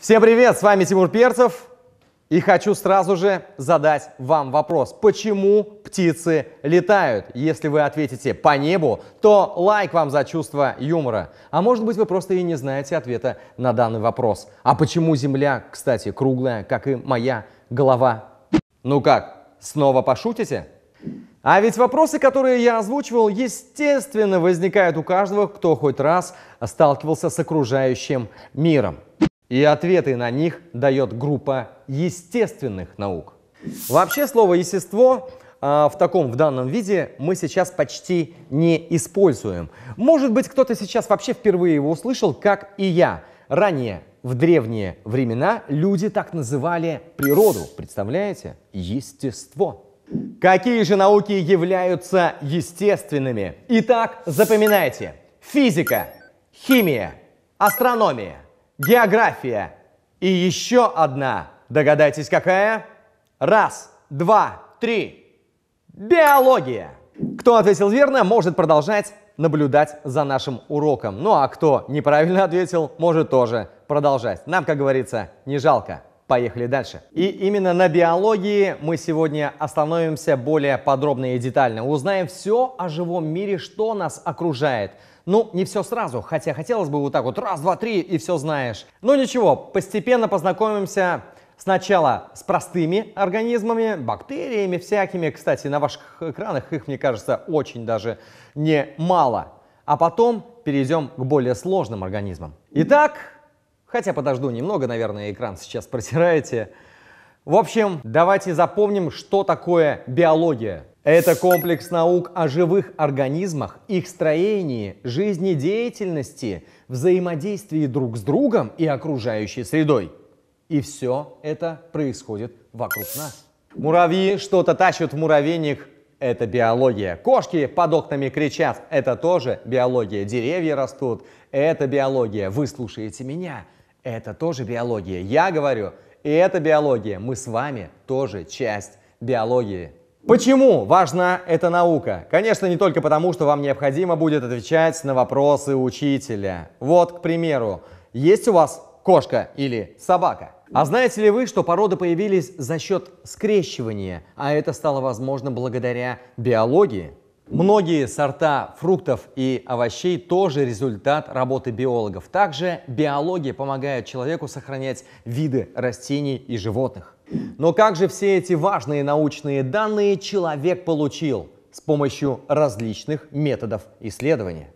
Всем привет, с вами Тимур Перцев. И хочу сразу же задать вам вопрос, почему птицы летают? Если вы ответите по небу, то лайк вам за чувство юмора. А может быть вы просто и не знаете ответа на данный вопрос. А почему Земля, кстати, круглая, как и моя голова? Ну как, снова пошутите? А ведь вопросы, которые я озвучивал, естественно, возникают у каждого, кто хоть раз сталкивался с окружающим миром. И ответы на них дает группа естественных наук. Вообще слово «естество» а, в таком, в данном виде мы сейчас почти не используем. Может быть, кто-то сейчас вообще впервые его услышал, как и я. Ранее, в древние времена, люди так называли природу, представляете? Естество. Какие же науки являются естественными? Итак, запоминайте. Физика, химия, астрономия – География. И еще одна. Догадайтесь, какая? Раз, два, три. Биология. Кто ответил верно, может продолжать наблюдать за нашим уроком. Ну а кто неправильно ответил, может тоже продолжать. Нам, как говорится, не жалко. Поехали дальше. И именно на биологии мы сегодня остановимся более подробно и детально. Узнаем все о живом мире, что нас окружает. Ну, не все сразу, хотя хотелось бы вот так вот раз, два, три и все знаешь. Но ну, ничего, постепенно познакомимся Сначала с простыми организмами, бактериями всякими. Кстати, на ваших экранах их, мне кажется, очень даже немало. А потом перейдем к более сложным организмам. Итак, Хотя подожду немного, наверное, экран сейчас протираете. В общем, давайте запомним, что такое биология. Это комплекс наук о живых организмах, их строении, жизнедеятельности, взаимодействии друг с другом и окружающей средой. И все это происходит вокруг нас. Муравьи что-то тащат в муравейник, это биология. Кошки под окнами кричат, это тоже биология. Деревья растут, это биология. Вы слушаете меня, это тоже биология. Я говорю, и это биология. Мы с вами тоже часть биологии. Почему важна эта наука? Конечно, не только потому, что вам необходимо будет отвечать на вопросы учителя. Вот, к примеру, есть у вас кошка или собака? А знаете ли вы, что породы появились за счет скрещивания, а это стало возможно благодаря биологии? Многие сорта фруктов и овощей тоже результат работы биологов. Также биология помогает человеку сохранять виды растений и животных. Но как же все эти важные научные данные человек получил? С помощью различных методов исследования.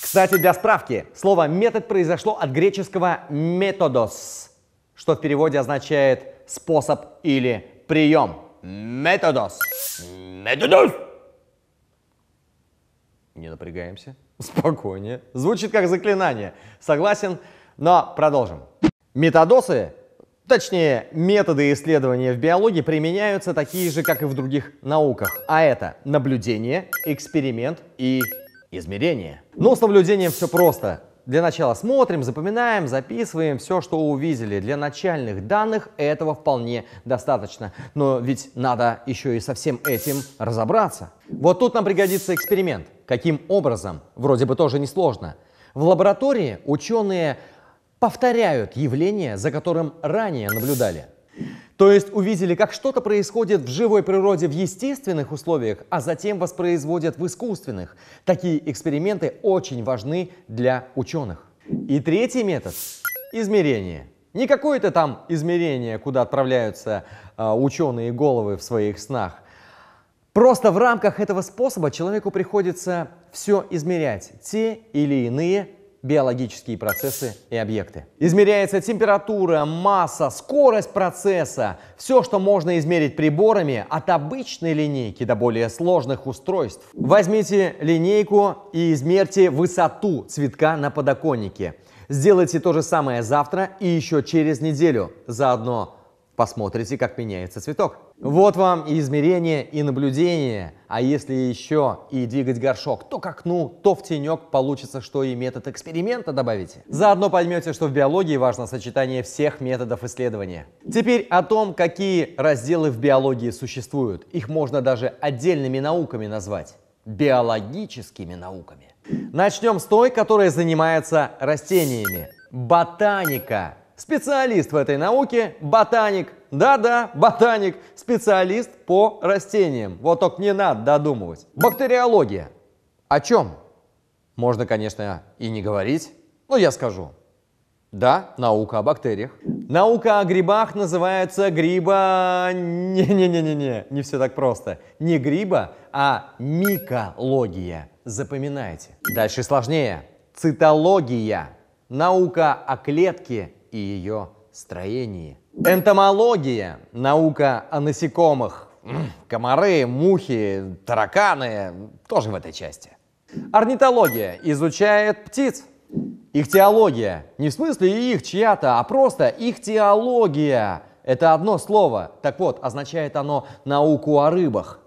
Кстати, для справки, слово «метод» произошло от греческого «методос», что в переводе означает «способ» или «прием». Методос. Методос. Не напрягаемся. Спокойнее. Звучит как заклинание. Согласен, но продолжим. Метадосы, точнее методы исследования в биологии применяются такие же, как и в других науках. А это наблюдение, эксперимент и измерение. Но ну, с наблюдением все просто. Для начала смотрим, запоминаем, записываем все, что увидели. Для начальных данных этого вполне достаточно. Но ведь надо еще и со всем этим разобраться. Вот тут нам пригодится эксперимент. Каким образом? Вроде бы тоже несложно. В лаборатории ученые повторяют явление, за которым ранее наблюдали. То есть увидели, как что-то происходит в живой природе в естественных условиях, а затем воспроизводят в искусственных. Такие эксперименты очень важны для ученых. И третий метод – измерение. Не какое-то там измерение, куда отправляются э, ученые головы в своих снах. Просто в рамках этого способа человеку приходится все измерять, те или иные биологические процессы и объекты. Измеряется температура, масса, скорость процесса. Все, что можно измерить приборами от обычной линейки до более сложных устройств. Возьмите линейку и измерьте высоту цветка на подоконнике. Сделайте то же самое завтра и еще через неделю. Заодно Посмотрите, как меняется цветок. Вот вам и измерение, и наблюдение. А если еще и двигать горшок то к окну, то в тенек, получится, что и метод эксперимента добавите. Заодно поймете, что в биологии важно сочетание всех методов исследования. Теперь о том, какие разделы в биологии существуют. Их можно даже отдельными науками назвать. Биологическими науками. Начнем с той, которая занимается растениями. Ботаника Специалист в этой науке – ботаник. Да-да, ботаник, специалист по растениям. Вот только не надо додумывать. Бактериология. О чем? Можно, конечно, и не говорить, но я скажу. Да, наука о бактериях. Наука о грибах называется гриба... Не-не-не-не-не, не все так просто. Не гриба, а микология. Запоминайте. Дальше сложнее. Цитология. Наука о клетке и ее строении. Энтомология – наука о насекомых. Комары, мухи, тараканы – тоже в этой части. Орнитология изучает птиц. Их теология. Не в смысле их чья-то, а просто их теология. Это одно слово. Так вот, означает оно науку о рыбах.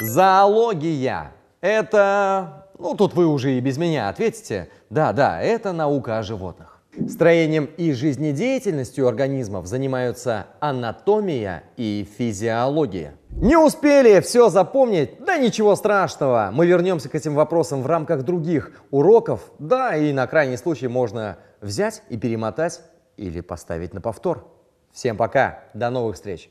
Зоология. Это... Ну, тут вы уже и без меня ответите. Да, да, это наука о животных. Строением и жизнедеятельностью организмов занимаются анатомия и физиология. Не успели все запомнить? Да ничего страшного, мы вернемся к этим вопросам в рамках других уроков. Да, и на крайний случай можно взять и перемотать или поставить на повтор. Всем пока, до новых встреч!